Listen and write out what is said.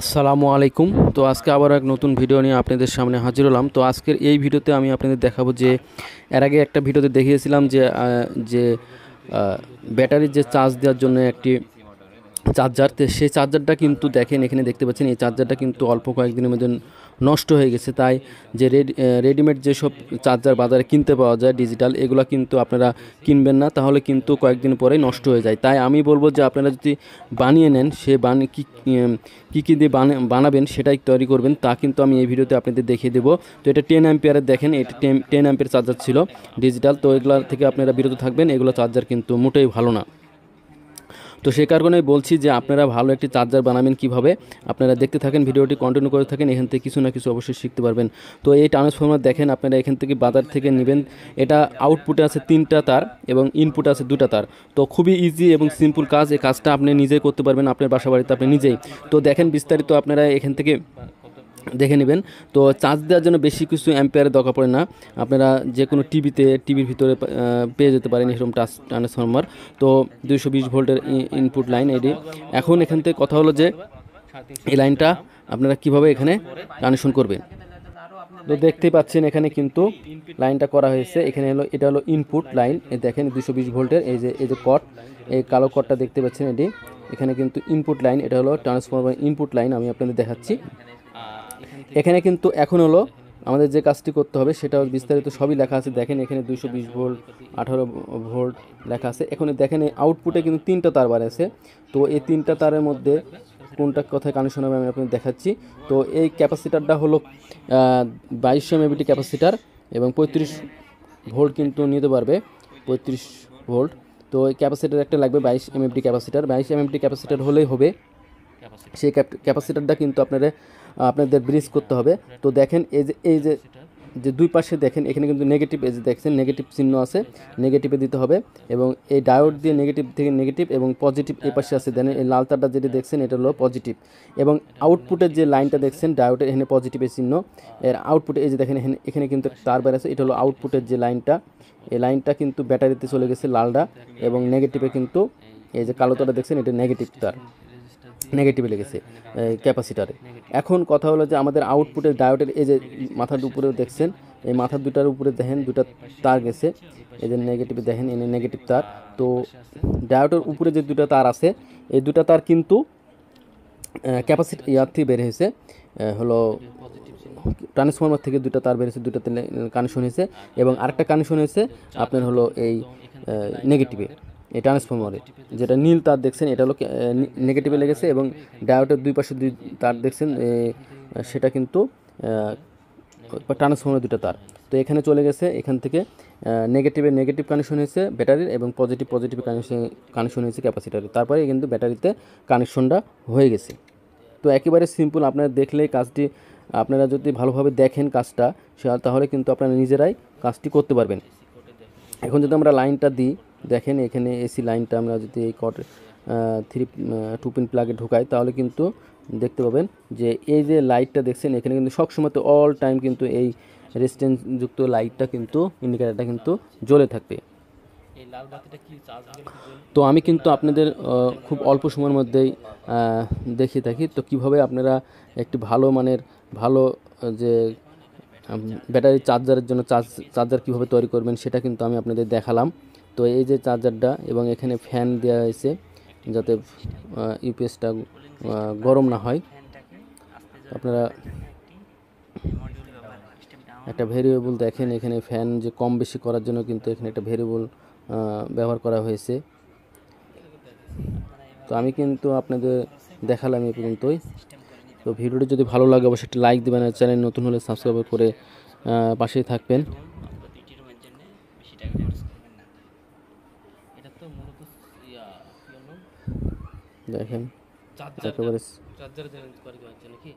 আসসালামু আলাইকুম তো আজকে আবার এক নতুন ভিডিও নিয়ে আপনাদের সামনে হাজির হলাম তো আজকের এই ভিডিওতে আমি আপনাদের দেখাবো যে এর আগে একটা ভিডিওতে দেখিয়েছিলাম যে যে ব্যাটারির যে চার্জ দেওয়ার জন্য একটি চার্জার সে চার্জারটা কিন্তু দেখেন এখানে দেখতে পাচ্ছেন এই চার্জারটা কিন্তু অল্প কয়েকদিনের মধ্যে নষ্ট হয়ে গেছে তাই যে রেডিমেড যেসব চার্জার বাজারে কিনতে পাওয়া যায় ডিজিটাল এগুলো কিন্তু আপনারা কিনবেন না তাহলে কিন্তু কয়েকদিন পরেই নষ্ট হয়ে যায় তাই আমি বলবো যে আপনারা যদি বানিয়ে নেন সে বানি কী কী কী দিয়ে বানাবেন সেটাই তৈরি করবেন তা কিন্তু আমি এই ভিডিওতে আপনাদের দেখিয়ে দেবো তো এটা টেন অ্যাম্পিয়ারের দেখেন এটা টেন টেন অ্যাম্পিয়ার চার্জার ছিল ডিজিটাল তো এগুলো থেকে আপনারা বিরত থাকবেন এগুলো চার্জার কিন্তু মোটেই ভালো না তো সে কারণেই বলছি যে আপনারা ভালো একটি চার্জার বানাবেন কিভাবে আপনারা দেখতে থাকেন ভিডিওটি কন্টিনিউ করে থাকেন এখান থেকে কিছু না কিছু অবশ্যই শিখতে পারবেন তো এই ট্রান্সফর্মার দেখেন আপনারা এখান থেকে বাজার থেকে নেবেন এটা আউটপুটে আছে তিনটা তার এবং ইনপুটে আছে দুটা তার তো খুবই ইজি এবং সিম্পল কাজ এই কাজটা আপনি নিজে করতে পারবেন আপনার বাসা বাড়িতে আপনি নিজেই তো দেখেন বিস্তারিত আপনারা এখান থেকে দেখে নেবেন তো চার্জ দেওয়ার জন্য বেশি কিছু অ্যাম্পেয়ারের দরকার পড়ে না আপনারা যে কোনো টিভিতে টিভির ভিতরে পেয়ে যেতে পারেন এরকম টাচ ট্রান্সফর্মার তো দুইশো বিশ ভোল্টের ইনপুট লাইন এটি এখন এখান থেকে কথা হলো যে এই লাইনটা আপনারা কিভাবে এখানে কানেকশন করবেন তো দেখতেই পাচ্ছেন এখানে কিন্তু লাইনটা করা হয়েছে এখানে হলো এটা হলো ইনপুট লাইন দেখেন দুশো বিশ ভোল্টের এই যে এই যে কট এই কালো কটটা দেখতে পাচ্ছেন এটি এখানে কিন্তু ইনপুট লাইন এটা হলো ট্রান্সফর্মার ইনপুট লাইন আমি আপনাদের দেখাচ্ছি এখানে কিন্তু এখন হলো আমাদের যে কাজটি করতে হবে সেটা বিস্তারিত সবই লেখা আছে দেখেন এখানে দুইশো বিশ ভোল্ট আঠারো ভোল্ট লেখা আছে এখানে দেখেন আউটপুটে কিন্তু তিনটা তার আছে তো এই তিনটা তারের মধ্যে কোনটা কথায় কানেকশন হবে আমি আপনাকে দেখাচ্ছি তো এই ক্যাপাসিটারটা হলো বাইশশো এমএবিটি ক্যাপাসিটার এবং পঁয়ত্রিশ ভোল্ট কিন্তু নিতে পারবে পঁয়ত্রিশ ভোল্ট তো ক্যাপাসিটার একটা লাগবে বাইশ এমএফডি ক্যাপাসিটার বাইশ এমএফডি ক্যাপাসিটার হলেই হবে সেই ক্যাপাসিটারটা কিন্তু আপনারা আপনাদের ব্রিজ করতে হবে তো দেখেন এই যে এই যে যে দুই পাশে দেখেন এখানে কিন্তু নেগেটিভ এই যে দেখছেন নেগেটিভ চিহ্ন আছে নেগেটিভে দিতে হবে এবং এই ডায়োড দিয়ে নেগেটিভ থেকে নেগেটিভ এবং পজিটিভ এ পাশে আছে দেন এই লাল তারটা যেটি দেখছেন এটা হলো পজিটিভ এবং আউটপুটের যে লাইনটা দেখছেন ডায়োডের এখানে পজিটিভের চিহ্ন এর আউটপুটে এই যে দেখেন এখানে এখানে কিন্তু তার বের আছে এটা হলো আউটপুটের যে লাইনটা এই লাইনটা কিন্তু ব্যাটারিতে চলে গেছে লালটা এবং নেগেটিভে কিন্তু এই যে কালো তারটা দেখছেন এটা নেগেটিভ তার নেগেটিভে লেগেছে ক্যাপাসিটারে এখন কথা হলো যে আমাদের আউটপুটের ডায়োটের এই যে মাথার উপরেও দেখছেন এই মাথার দুটার উপরে দেখেন দুটা তার গেছে এই যে নেগেটিভে দেখেন এনে নেগেটিভ তার তো ডায়োটের উপরে যে দুটা তার আছে এই দুটা তার কিন্তু ক্যাপাসিটি ইয়ার থেকে বের হয়েছে হলো ট্রান্সফর্মার থেকে দুটা তার বেরিয়েছে দুটাতে কানেকশন হয়েছে এবং আরেকটা কানেকশন হয়েছে আপনার হলো এই নেগেটিভে এই ট্রান্সফর্মারে যেটা নীল তার দেখছেন এটা হলো নেগেটিভে লেগেছে এবং ডায়োটের দুই পাশে দুই তার দেখছেন সেটা কিন্তু ট্রান্সফর্মারের দুটো তার তো এখানে চলে গেছে এখান থেকে নেগেটিভে নেগেটিভ কানেকশন হয়েছে ব্যাটারির এবং পজিটিভ পজিটিভ কানেকশন কানেকশন হয়েছে ক্যাপাসিটারের তারপরে কিন্তু ব্যাটারিতে কানেকশনটা হয়ে গেছে তো একেবারে সিম্পল আপনারা দেখলেই কাজটি আপনারা যদি ভালোভাবে দেখেন কাজটা তাহলে কিন্তু আপনারা নিজেরাই কাজটি করতে পারবেন এখন যদি আমরা লাইনটা দিই দেখেন এখানে এসি লাইনটা আমরা যদি এই কট থ্রি টু পিন প্লাগে ঢোকাই তাহলে কিন্তু দেখতে পাবেন যে এই যে লাইটটা দেখছেন এখানে কিন্তু সবসময় তো অল টাইম কিন্তু এই রেসিস্ট্যান্সযুক্ত লাইটটা কিন্তু ইন্ডিকেটারটা কিন্তু জ্বলে থাকবে তো আমি কিন্তু আপনাদের খুব অল্প সময়ের মধ্যেই দেখিয়ে থাকি তো কিভাবে আপনারা একটি ভালো মানের ভালো যে ব্যাটারি চার্জারের জন্য চার্জ চার্জার কীভাবে তৈরি করবেন সেটা কিন্তু আমি আপনাদের দেখালাম তো এই যে চার্জারটা এবং এখানে ফ্যান দেওয়া হয়েছে যাতে ইউপিএসটা গরম না হয় আপনারা একটা ভেরিয়েবল দেখেন এখানে ফ্যান যে কম বেশি করার জন্য কিন্তু এখানে একটা ভেরিয়েবল ব্যবহার করা হয়েছে তো আমি কিন্তু আপনাদের দেখালাম এ পর্যন্তই তো ভিডিওটি যদি ভালো লাগে অবশ্যই একটি লাইক দেবেন চ্যানেল নতুন হলে সাবস্ক্রাইব করে পাশেই থাকবেন দেখেন একেবারে চার্জার চেঞ্জ করে আছে নাকি